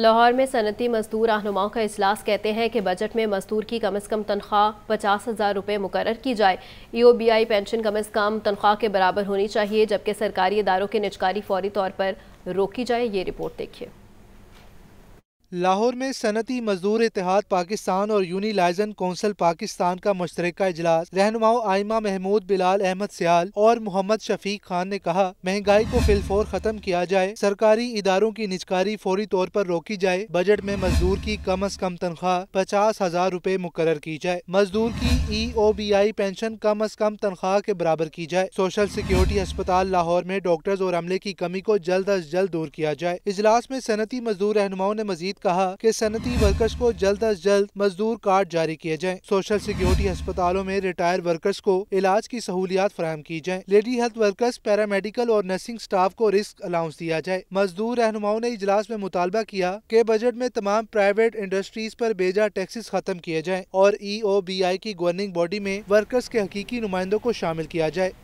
लाहौर में सनती मजदूर रहनुमाओं का अजलास कहते हैं कि बजट में मजदूर की कम अज़ कम तनख्वाह पचास हज़ार रुपये मुकर की जाए ई ओ बी आई पेंशन कम अज़ कम तनख्वाह के बराबर होनी चाहिए जबकि सरकारी इदारों की निचकारी फौरी तौर पर रोकी जाए ये रिपोर्ट देखिए लाहौर में सनती मजदूर इतिहाद पाकिस्तान और यूनिलाइजन कौंसल पाकिस्तान का मुश्तर इजलास रहनुमाओं आयमा महमूद बिलाल अहमद सियाल और मोहम्मद शफीक खान ने कहा महंगाई को फिलफोर खत्म किया जाए सरकारी इदारों की निचकारी फौरी तौर पर रोकी जाए बजट में मजदूर की कम अज कम तनख्वाह पचास हजार रूपए मुकर की जाए मजदूर की ई ओ बी आई पेंशन कम अज कम तनख्वाह के बराबर की जाए सोशल सिक्योरिटी अस्पताल लाहौर में डॉक्टर्स और अमले की कमी को जल्द अज जल्द दूर किया जाए इजलास में सनती मजदूर रहनुमाओं ने मजीद कहा कि सनती वर्कर्स को जल्द अज जल्द मजदूर कार्ड जारी किए जाएं, सोशल सिक्योरिटी अस्पतालों में रिटायर वर्कर्स को इलाज की सहूलियात फराम की जाएं, लेडी हेल्थ वर्कर्स पैरामेडिकल और नर्सिंग स्टाफ को रिस्क अलाउंस दिया जाए मजदूर रहनुमाओं ने इजलास में मुतालबा किया के बजट में तमाम प्राइवेट इंडस्ट्रीज आरोप बेजा टैक्सेस खत्म किए जाए और ई ओ बी आई की गवर्निंग बॉडी में वर्कर्स के हकीकी नुमाइंदों को शामिल किया जाए